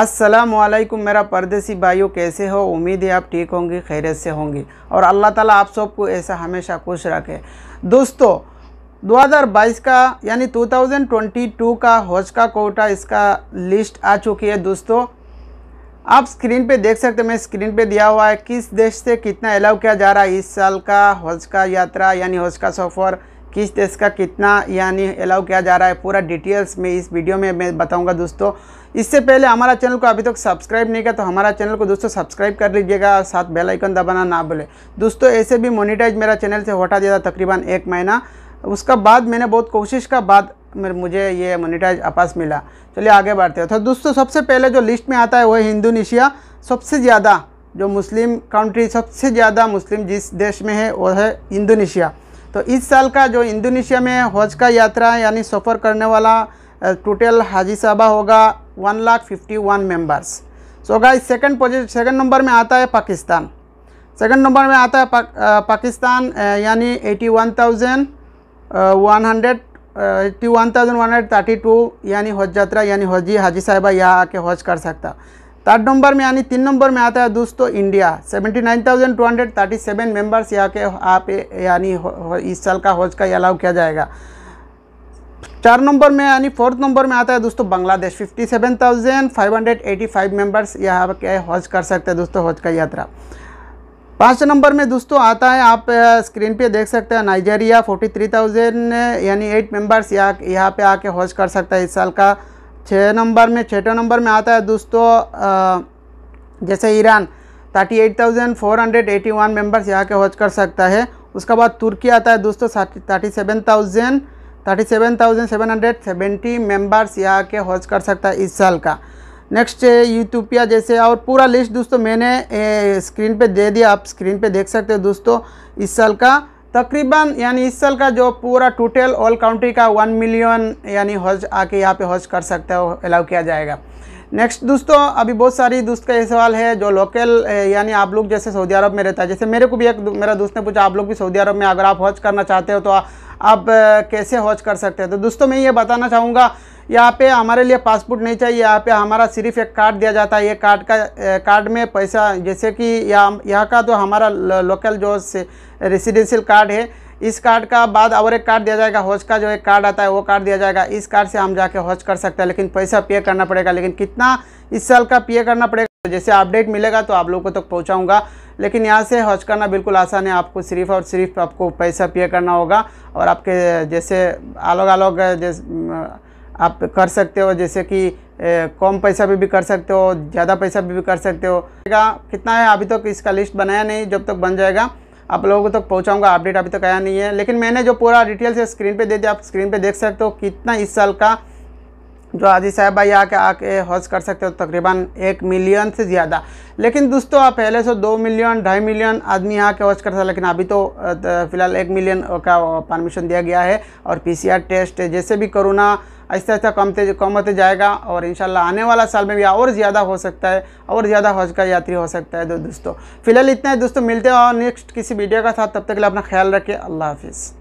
असलकुम मेरा परदेसी भाइयों कैसे हो उम्मीद है आप ठीक होंगे खैरत से होंगे और अल्लाह ताला आप सबको ऐसा हमेशा खुश रखे दोस्तों 2022 का यानी 2022 का हौज का कोटा इसका लिस्ट आ चुकी है दोस्तों आप स्क्रीन पे देख सकते हैं मैं स्क्रीन पे दिया हुआ है किस देश से कितना अलाउ किया जा रहा है इस साल का हौज का यात्रा यानी हौज का सफ़र किस देश का कितना यानी अलाउ किया जा रहा है पूरा डिटेल्स में इस वीडियो में मैं बताऊंगा दोस्तों इससे पहले हमारा चैनल को अभी तक सब्सक्राइब नहीं किया तो हमारा चैनल को दोस्तों सब्सक्राइब कर लीजिएगा और साथ बेल आइकन दबाना ना भूले दोस्तों ऐसे भी मोनिटाइज मेरा चैनल से हटा दिया था तकरीबन एक महीना उसका बाद मैंने बहुत कोशिश का बाद मुझे ये मोनिटाइज आपस मिला चलिए आगे बढ़ते हैं तो दोस्तों सबसे पहले जो लिस्ट में आता है वह इंडोनेशिया सबसे ज़्यादा जो मुस्लिम कंट्री सबसे ज़्यादा मुस्लिम जिस देश में है वो है इंडोनेशिया तो इस साल का जो इंडोनेशिया में हज का यात्रा यानी सफ़र करने वाला टोटल हाजी साहबा होगा one lakh fifty one members so guys second position second number में आता है पाकिस्तान सेकंड नंबर में आता है पा, पाकिस्तान यानी eighty one thousand one hundred eighty one thousand one hundred thirty two यानी हज यात्रा यानी हजी हाजी साहिबा यहाँ आके हज कर सकता थर्ड नंबर में यानी तीन नंबर में आता है दोस्तों इंडिया 79,237 मेंबर्स यहाँ के आप यानी इस साल का हौज का अलाउ किया जाएगा चार नंबर में यानी फोर्थ नंबर में आता है दोस्तों बांग्लादेश 57,585 मेंबर्स यहाँ के हौज कर सकते हैं दोस्तों हौज का यात्रा पाँच नंबर में दोस्तों आता है आप स्क्रीन पे देख सकते हैं नाइजेरिया थाउजेंड यानी एट मेम्बर्स यहाँ यहाँ पे आके हौज कर सकता है इस साल का छः नंबर में छठे नंबर में आता है दोस्तों जैसे ईरान 38,481 मेंबर्स यहाँ के हज कर सकता है उसके बाद तुर्की आता है दोस्तों thirty seven thousand thirty seven thousand seven hundred seventy members यहाँ के हज कर सकता है इस साल का नेक्स्ट यूटूपिया जैसे और पूरा लिस्ट दोस्तों मैंने स्क्रीन पे दे दिया आप स्क्रीन पे देख सकते हो दोस्तों इस साल का तकरीबन यानी इस साल का जो पूरा टोटल ऑल काउंटी का वन मिलियन यानी हज आके यहाँ पे हज कर सकता है अलाउ किया जाएगा नेक्स्ट दोस्तों अभी बहुत सारी दोस्त का ये सवाल है जो लोकल यानी आप लोग जैसे सऊदी अरब में रहता है जैसे मेरे को भी एक मेरा दोस्त ने पूछा आप लोग भी सऊदी अरब में अगर आप हज करना चाहते हो तो आप कैसे हज कर सकते हैं तो दोस्तों मैं ये बताना चाहूँगा यहाँ पे हमारे लिए पासपोर्ट नहीं चाहिए यहाँ पे हमारा सिर्फ एक कार्ड दिया जाता है ये कार्ड का कार्ड में पैसा जैसे कि यहाँ यहाँ का तो हमारा लोकल जो रेसिडेंशियल कार्ड है इस कार्ड का बाद और एक कार्ड दिया जाएगा हौज का जो एक कार्ड आता है वो कार्ड दिया जाएगा इस कार्ड से हम जाके हौज कर सकते हैं लेकिन पैसा पे करना पड़ेगा लेकिन कितना इस साल का पे करना पड़ेगा तो जैसे अपडेट मिलेगा तो आप लोगों को तक तो पहुँचाऊँगा लेकिन यहाँ से हज करना बिल्कुल आसान है आपको सिर्फ और सिर्फ आपको पैसा पे करना होगा और आपके जैसे अलग अलग जैसे आप कर सकते हो जैसे कि कम पैसा भी, भी कर सकते हो ज़्यादा पैसा भी, भी कर सकते हो कितना है अभी तक तो इसका लिस्ट बनाया नहीं जब तक बन जाएगा आप लोगों को तक तो पहुंचाऊंगा अपडेट अभी तक तो आया नहीं है लेकिन मैंने जो पूरा डिटेल्स है स्क्रीन पे दे दिया आप स्क्रीन पे देख सकते हो कितना इस साल का जो आजी साहब भाई आके आके हज कर सकते हो तकरीबन एक मिलियन से ज़्यादा लेकिन दोस्तों आप पहले से दो मिलियन ढाई मिलियन आदमी यहाँ के हज करता था लेकिन अभी तो फ़िलहाल एक मिलियन का परमिशन दिया गया है और पीसीआर टेस्ट जैसे भी कोरोना ऐसे आहिस्ता कमते कम होते जाएगा और इन आने वाला साल में भी और ज़्यादा हो सकता है और ज़्यादा हज का यात्री हो सकता है दोस्तों फिलहाल इतना है दोस्तों मिलते हैं और नेक्स्ट किसी वीडियो का साथ तब तक के लिए अपना ख्याल रखें अल्लाह हाफिज़